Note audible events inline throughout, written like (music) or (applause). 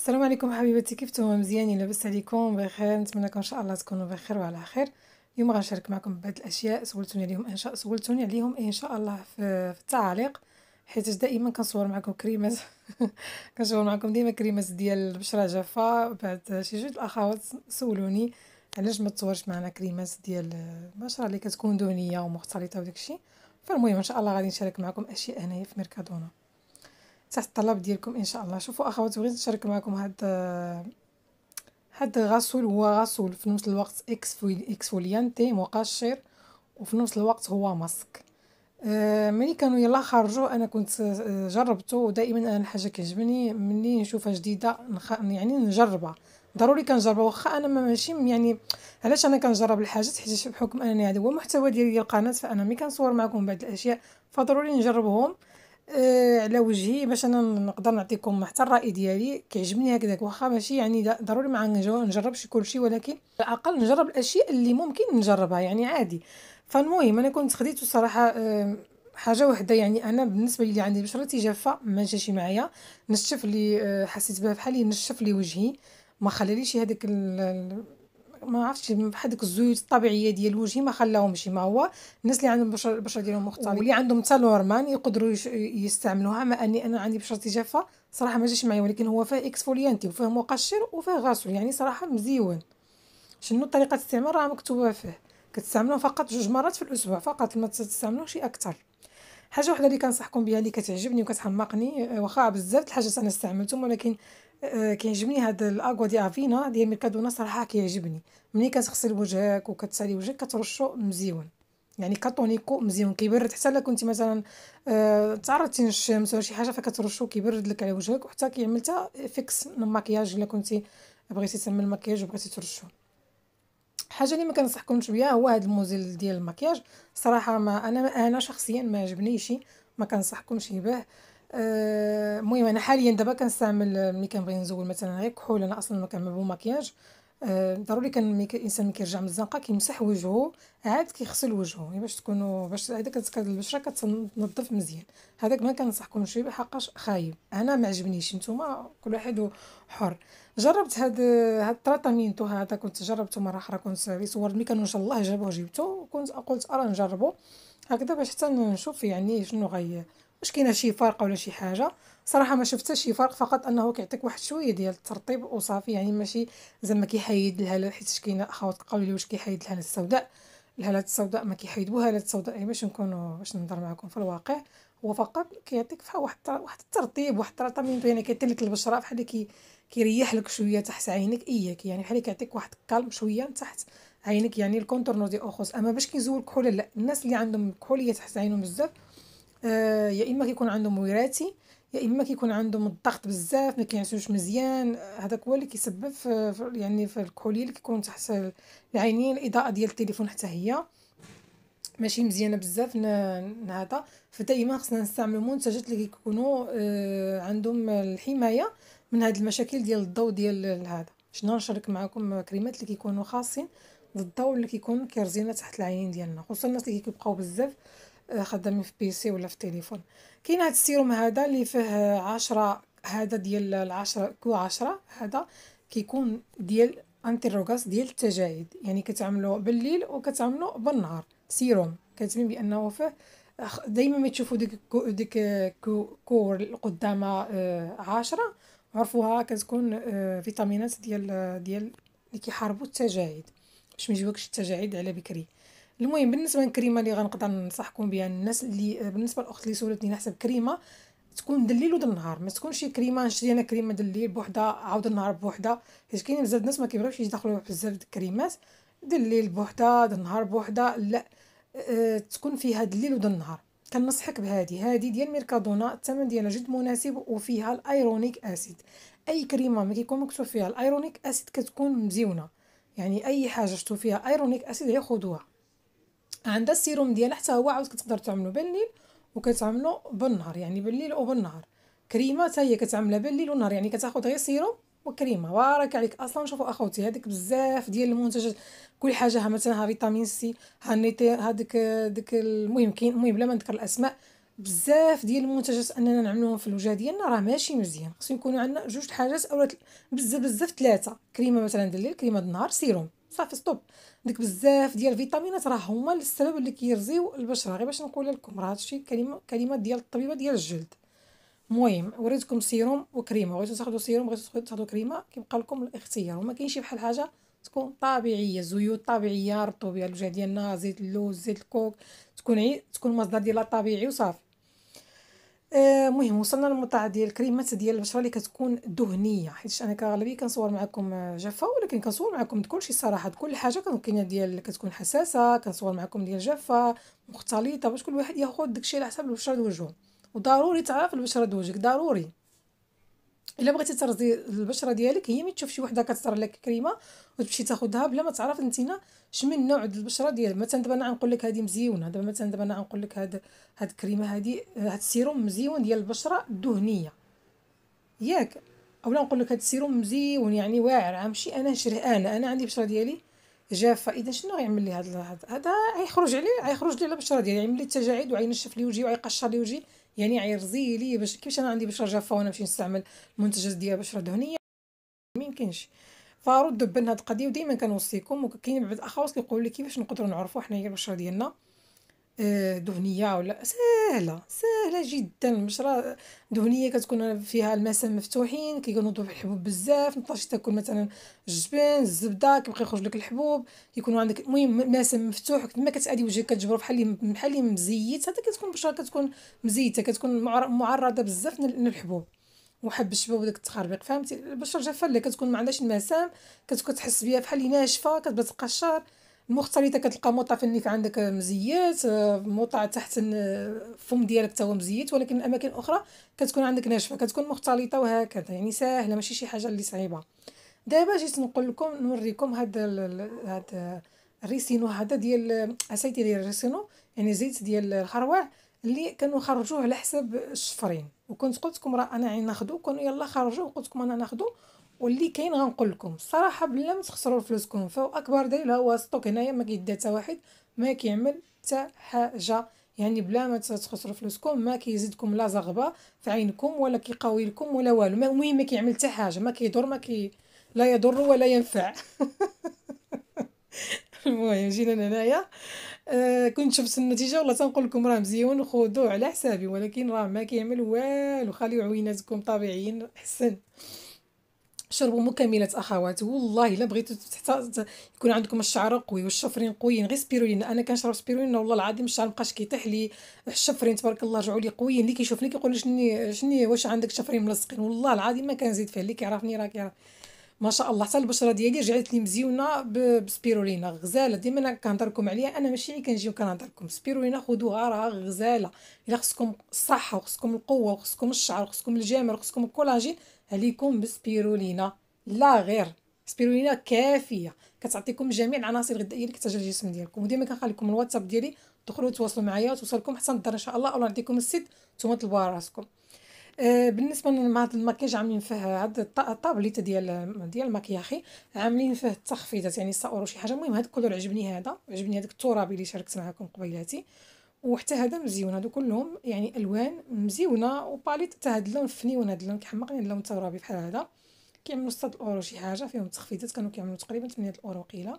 السلام عليكم حبيباتي نتوما مزيانين لاباس عليكم بخير نتمنى ان شاء الله تكونوا بخير وعلى خير اليوم غنشارك معكم بعض الاشياء سولتوني عليهم ان شاء سولتوني عليهم ان شاء الله في, في التعاليق حيت دائما كنصور معكم كريمات (laughs) كنصور معكم ديما كريمات ديال البشره جافه بعد شي جوج الاخوات سولوني علاش ما تصورش معنا كريمات ديال البشره اللي كتكون دهنيه ومختلطه وداكشي فالمهم ان شاء الله غادي نشارك معكم اشياء هنايا في ميركادونا تحت الطلب ديالكم ان شاء الله شوفوا اخوات بغيت نشارك معكم هاد هاد غسول هو غسول في نفس الوقت اكسفوليانتي مقشر وفي نفس الوقت هو ماسك آه، ملي كانوا يلا خرجوا انا كنت آه، جربته ودائما انا الحاجه كيعجبني ملي نشوفها جديده نخ... يعني نجربها ضروري كنجربها واخا انا ما ماشي يعني علاش انا كنجرب الحاجات حيت بحكم انني هذا هو المحتوى ديالي ديال القناه فانا ملي كنصور معكم بعض الاشياء فضروري نجربهم آه على وجهي باش انا نقدر نعطيكم حتى الراي ديالي كيعجبني هكذاك واخا ماشي يعني ضروري ما نجربش كل شيء ولكن على الاقل نجرب الاشياء اللي ممكن نجربها يعني عادي فالمهم انا كنت خديت الصراحه آه حاجه وحده يعني انا بالنسبه لي عندي بشرتي جافه ما جاش معايا نشف لي آه حسيت بها بحالي نشف لي وجهي ما خلاليش هذاك ما عرفتش بحدك الزيوت الطبيعيه ديال الوجه ما خلاهمش ما هو الناس اللي عندهم بشره البشره ديالهم مختلطه واللي عندهم تالورمان يقدروا يستعملوها مع اني انا عندي بشرتي جافه صراحه ما جاش معايا ولكن هو فيه اكسفوليانتي وفيه مقشر وفيه غاسول يعني صراحه مزيون شنو طريقه الاستعمال راه مكتوبه فيه كتستعملوه فقط جوج مرات في الاسبوع فقط ما تستعملوش اكثر حاجه وحده اللي كنصحكم بها اللي كتعجبني وكتحمقني آه، واخا بزاف د الحاجات انا استعملتهم ولكن آه، كيعجبني هاد الاكوا دي افينا ديال ميركادونا صراحه كيعجبني ملي كتغسل وجهك وكتسالي وجهك كترشو مزيون يعني كطونيكو مزيون كيبرد حتى الا كنتي مثلا آه تعرضتي للشمس ولا شي حاجه فكترشو كيبرد لك على وجهك وحتى كيعمل حتى فيكس الماكياج الا كنتي بغيتي تعمل المكياج وبغيتي ترشو حاجه اللي ما كنصحكمش بها هو هذا الموديل ديال المكياج صراحه ما انا انا شخصيا ما عجبنيش ما كنصحكمش به آه، المهم أه انا حاليا دابا كنستعمل آه، ملي كنبغي نزول مثلا غير كحول انا اصلا ما كنعمل بو مكياج أه ضروري كان الانسان ملي كيرجع من الزنقه كيمسح وجهه عاد كيغسل وجهه يعني باش تكونوا باش هذاك البشره كتنظف مزيان هذاك ما كنصحكمش به حقاش خايب انا ما عجبنيش نتوما كل واحد حر جربت هاد هاد التراتامينتو هذا كنت جربته مره اخرى كنت في صور ملي ان شاء الله جابوه جبته كنت قلت ارا نجربو هكذا باش حتى نشوف يعني شنو غي واش كاينه شي فرق ولا شي حاجه صراحه ما شفت شي فرق فقط انه كيعطيك واحد شويه ديال الترطيب وصافي يعني ماشي زعما كيحيد الهاله حيت كاينه أخوات قولي واش كيحيد الهاله السوداء الهالات السوداء ما الهالات هالات سوداء باش نكونوا باش نهضر معكم في الواقع هو فقط كيعطيك فحال واحد واحد الترطيب واحد الترطيب يعني كيعطي لك البشره بحال كي كيريح لك شويه تحت عينك اياك يعني بحال كيعطيك واحد الكالم شويه تحت عينك يعني الكونتور دي اوخوس اما باش كيزول الكحول لا الناس اللي عندهم الكحوليه تحت عينهم بزاف آه يا اما كيكون عندهم وراثي يا اما كيكون عندهم الضغط بزاف ما كيعسوش مزيان هذاك هو اللي كيسبب في يعني في الكحوليه اللي كيكون تحت العينين الاضاءه ديال التليفون حتى هي ماشي مزيانه بزاف هذا فدائما خصنا نستعملوا منتجات اللي كيكونوا آه، عندهم الحمايه من هذه المشاكل ديال الضوء ديال هذا شنو نشارك معكم كريمات اللي كيكونوا خاصين ضد الضوء اللي كيكون كيرزينا تحت العينين ديالنا خصوصا الناس اللي كيبقاو بزاف آه، خدامين في بيسي ولا في تليفون كاين هاد السيروم هذا اللي فيه عشرة هذا ديال العشرة كو عشرة هذا كيكون ديال انتيروغاس ديال التجاعيد يعني كتعملو بالليل وكتعملو بالنهار سيروم كاتبين بانه فيه دائما ما تشوفوا ديك كو ديك كو كور القدامه آه، عشرة عرفوها كتكون آه، فيتامينات ديال ديال اللي كيحاربوا التجاعيد باش ما يجيوكش التجاعيد على بكري المهم بالنسبه للكريمه اللي غنقدر ننصحكم بها الناس اللي بالنسبه للاخت اللي سولتني نحسب كريمه تكون دليل ود النهار ما تكونش كريمه نشري انا كريمه دليل بوحده عاود النهار بوحده حيت كاين بزاف الناس ما كيبغيوش يدخلوا بزاف د الكريمات دليل بوحده د النهار بوحده لا أه تكون فيها دليل ود النهار كنصحك بهادي هادي ديال ميركادونا الثمن ديالها جد مناسب وفيها الايرونيك اسيد اي كريمه ما كيكون مكتوب فيها الايرونيك اسيد كتكون مزيونه يعني اي حاجه شفتو فيها ايرونيك اسيد هي خذوها عندها السيروم ديالها حتى هو عاود كتقدر تعملو بالليل وكتعملو بالنهار يعني بالليل وبالنهار كريمه حتى هي كتعملها بالليل والنهار يعني كتاخد غير سيروم وكريمه بارك عليك اصلا شوفوا اخوتي هذيك بزاف ديال المنتجات كل حاجه ها مثلا ها فيتامين سي ها نيتي هذيك ديك المهم كاين المهم بلا ما نذكر الاسماء بزاف ديال المنتجات اننا نعملوهم في الوجه ديالنا راه ماشي مزيان خصو يكونوا عندنا جوج حاجات اولا بزاف بزاف ثلاثه كريمه مثلا ديال الليل كريمه النهار سيروم صافي ستوب ديك بزاف ديال الفيتامينات راه هما السبب اللي كيرزيو البشره غير باش نقول لكم راه هادشي كلمه كلمه ديال الطبيبه ديال الجلد المهم وريتكم سيروم وكريمه بغيتو تاخذوا سيروم بغيتو تاخذوا كريمه كيبقى لكم الاختيار وما كاينش بحال حاجه تكون طبيعيه زيوت طبيعيه رطوبيه الوجه ديالنا زيت اللوز زيت الكوك تكون عي... تكون مصدر ديالها طبيعي وصافي المهم آه وصلنا للمطاع ديال الكريمات ديال البشره اللي كتكون دهنيه حيت انا كغالبيه كنصور معكم جافه ولكن كنصور معكم كلشي صراحه كل حاجه كاينه ديال كتكون حساسه كنصور معكم ديال جافه مختلطه باش كل واحد ياخد داكشي على حساب البشره د وجهو وضروري تعرف البشره د وجهك ضروري الا بغيتي ترضي البشره ديالك هي ملي تشوف شي وحده كتصر لك كريمه وتمشي تاخذها بلا ما تعرف انتينا شمن نوع البشره ديالك مثلا دابا انا غنقول لك هذه مزيونه دابا مثلا دابا انا غنقول لك هاد هاد الكريمه هادي هاد السيروم مزيون ديال البشره الدهنيه ياك اولا نقول لك هاد السيروم مزيون يعني واعر امشي انا نشري انا انا عندي البشره ديالي جافه اذا شنو غيعمل لي هذا هذا غيخرج عليه غيخرج لي على البشره ديالي يعمل لي التجاعيد وعينشف لي وجهي وعيقشر لي وجهي يعني عيرزي لي باش كيفاش انا عندي بشره جافه وانا نمشي نستعمل المنتجات ديال بشره دهنيه ما يمكنش فردوا ببال هاد القضيه وديما كنوصيكم وكاين بعض الاخوات كيقولوا لي كيفاش نقدروا نعرفوا حنايا البشره ديالنا آه، دهنيه ولا سهله سهله جدا المشرى دهنيه كتكون فيها المسام مفتوحين كيكونوا ضوء الحبوب بزاف نطاش تاكل مثلا الجبن الزبده كيبقى يخرج لك الحبوب يكونوا عندك المهم المسام مفتوح ما كتادي وجهك كتجبر بحال بحال مزيت هذا كتكون بشره كتكون مزيته كتكون معرضه بزاف للحبوب وحب الشباب داك التخربيق فهمتي البشره جافه اللي كتكون ما عندهاش المسام كتكون تحس بها بحال ناشفه كتبدا تقشر المختلطه كتلقى موطا في النيف عندك مزيات آه، موطا تحت الفم آه، ديالك تاهو مزيت ولكن اماكن اخرى كتكون عندك ناشفه كتكون مختلطه وهكذا يعني ساهله ماشي شي حاجه اللي صعيبه دابا جيت نقول لكم نوريكم هذا هذا الريسينو هذا ديال آه، اسيتي ديال الريسينو يعني زيت ديال الخروع اللي كانوا خرجوه على حساب الشفرين وكنت قلت لكم راه انا عين ناخذو كانوا يلا خرجوه وقلت لكم انا ناخذو واللي كاين غنقول لكم الصراحه بلا ما تخسروا فلوسكم اكبر دليل هو ستوك هنايا ما كيدا حتى واحد ما كيعمل حتى حاجه يعني بلا ما تخسروا فلوسكم ما كيزيدكم لا زغبه في عينكم ولا كيقوي لكم ولا والو المهم ما كيعمل حتى حاجه ما كيضر ما كي لا يضر ولا ينفع (laughs) المهم جينا لهنايا آه كنت شفت النتيجه والله تنقول لكم راه مزيون خذوه على حسابي ولكن راه ما كيعمل والو خليو عويناتكم طبيعيين احسن شربوا مكملات اخوات والله الا بغيتو حتى يكون عندكم الشعر قوي والشفرين قويين غير سبيرولينا انا كنشرب سبيرولينا والله العظيم الشعر مبقاش كيطيح لي الشفرين تبارك الله رجعوا لي قويين اللي كيشوفني كيقول شني شني واش عندك شفرين ملصقين والله العظيم ما كنزيد فيه اللي كيعرفني راه كيعرف ما شاء الله حتى البشره ديالي رجعت لي مزيونه بسبيرولينا غزاله ديما انا كنهضر لكم عليها انا ماشي كنجي وكنهضر لكم سبيرولينا خذوها راه غزاله الا خصكم الصحه وخصكم القوه وخصكم الشعر وخصكم الجمال وخصكم الكولاجين عليكم بالسبيرولينا لا غير سبيرولينا كافيه كتعطيكم جميع العناصر الغذائيه اللي كتحتاجها الجسم ديالكم وديما كنخلي لكم الواتساب ديالي تدخلوا تواصلوا معايا وتوصلكم حتى الدار ان شاء الله اولا نعطيكم السيت نتوما تلبوا راسكم آه بالنسبه مع الماكياج عاملين فيه هاد الطابليت ديال ديال الماكياخي عاملين فيه التخفيضات يعني ساورو شي حاجه المهم هاد الكولور عجبني هذا عجبني هذاك الترابي اللي شاركت معكم قبيلاتي وحتى هذا مزيون هادو كلهم يعني الوان مزيونه وباليت حتى هاد اللون فنيون هاد اللون كيحمقني اللون ترابي بحال هذا كيعملوا 6 الاورو شي حاجه فيهم تخفيضات كانوا كيعملوا تقريبا 8 الاورو قيله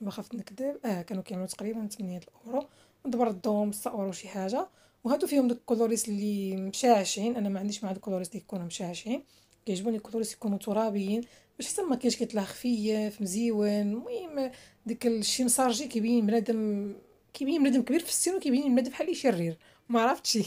ما خفت نكذب اه كانوا كيعملوا تقريبا 8 الاورو دبر الدوم 6 اورو شي حاجه وهادو فيهم دوك الكولوريس اللي مشعشعين انا ما عنديش مع الكولوريس اللي يكونوا مشعشعين كيعجبوني الكولوريس يكونوا ترابيين باش حتى ما كاينش كيطلع خفيف مزيون المهم ديك الشي كيبين بنادم كيبين بنادم كبير في السن وكيبين بنادم بحال شرير ما عرفتش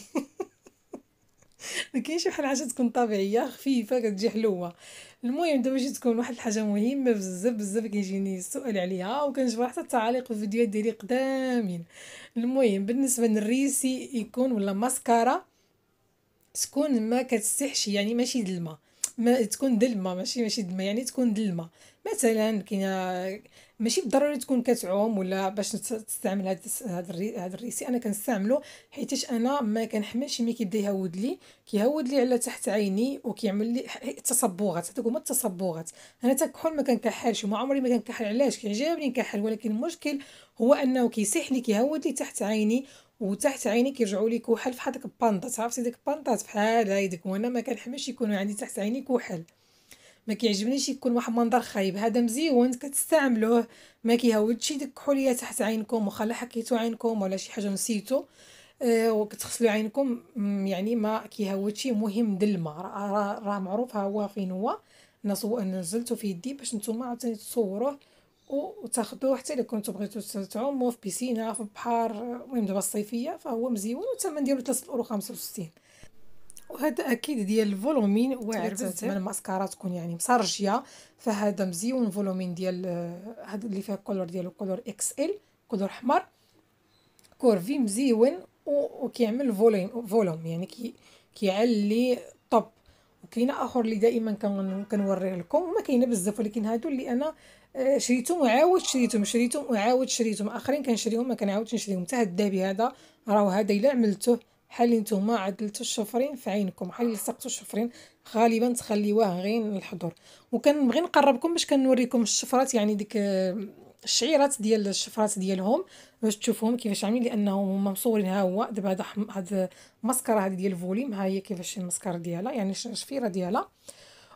(laughs) ما كاينش بحال حاجه تكون طبيعيه خفيفه كتجي حلوه المهم دابا جيت تكون واحد الحاجه مهمه بزاف بزاف كيجيني السؤال عليها وكنجبر حتى التعاليق في الفيديوهات ديالي قدامين المهم بالنسبه للريسي يكون ولا ماسكارا تكون ما كتسحش يعني ماشي دلمه ما تكون دلمه ماشي ماشي دمه يعني تكون دلمه مثلا كاينه ماشي بالضروري تكون كتعوم ولا باش تستعمل هاد هذا الريسي انا كنستعمله حيتاش انا ما كنحملش ملي كيبدا يهود لي كيهود لي على تحت عيني وكيعمل لي تصبغات هذوك هما التصبغات انا تكحل ما كنكحلش وما عمري ما كنكحل علاش كيعجبني نكحل ولكن المشكل هو انه كيسيح لي كيهود لي تحت عيني وتحت عينيك يرجعوا لي كحل فحال داك البانطاط عرفتي داك البانطاط بحال هيداك وانا ما كنحمش يكونوا عندي تحت عيني كحل ما كيعجبنيش يكون واحد المنظر خايب هذا مزيون كتستعملوه ما كيهودش ديك الكحوليه تحت عينكم وخلا حكيتو عينكم ولا شي حاجه نسيتو أه وكتغسلوا عينكم يعني ما كيهودش مهم د الماء راه را معروف ها هو فين هو نزلته في يدي باش نتوما عاوتاني تصوروه وتاخذوه حتى الا كنتو بغيتو تعومو في بيسينا في البحر المهم دابا الصيفيه فهو مزيون والثمن ديالو 3 اورو 65 وهذا اكيد ديال الفولومين واعر بزاف الماسكارا تكون يعني مسرجيه فهذا مزيون فولومين ديال آه، هذا اللي فيه الكولور ديالو كولور اكس ال كولور احمر كورفي مزيون وكيعمل فولوم فولوم يعني كي كيعلي طب وكاين اخر اللي دائما كنوريه لكم ما كاينه بزاف ولكن هادو اللي انا شريتهم وعاود شريتهم شريتهم وعاود شريتهم اخرين كنشريهم ما كنعاودش نشريهم حتى هاد الدابي هذا راه هذا الا عملته بحال نتوما عدلتو الشفرين في عينكم بحال لصقتو الشفرين غالبا تخليوه غير للحضور وكنبغي نقربكم باش كنوريكم الشفرات يعني ديك الشعيرات ديال الشفرات ديالهم باش تشوفوهم كيفاش عاملين لانهم هما مصورين ها هو دابا هذا هاد المسكره هذه ديال الفوليم ها هي كيفاش المسكره ديالها يعني الشفيره ديالها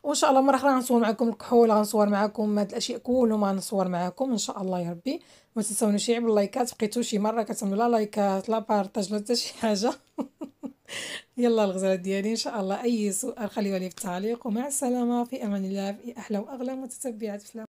وان شاء الله مره اخرى غنصور معكم الكحول غنصور معكم هاد الاشياء كلهم غنصور معكم ان شاء الله يا ربي ما تنساونيش شي باللايكات بقيتو شي مره كتعملوا لا لايكات لا بارطاج لا حتى شي حاجه (laughs) يلا الغزاله ديالي ان شاء الله اي سؤال خليوه لي في التعليق ومع السلامه في امان الله في احلى واغلى متتبعات فلام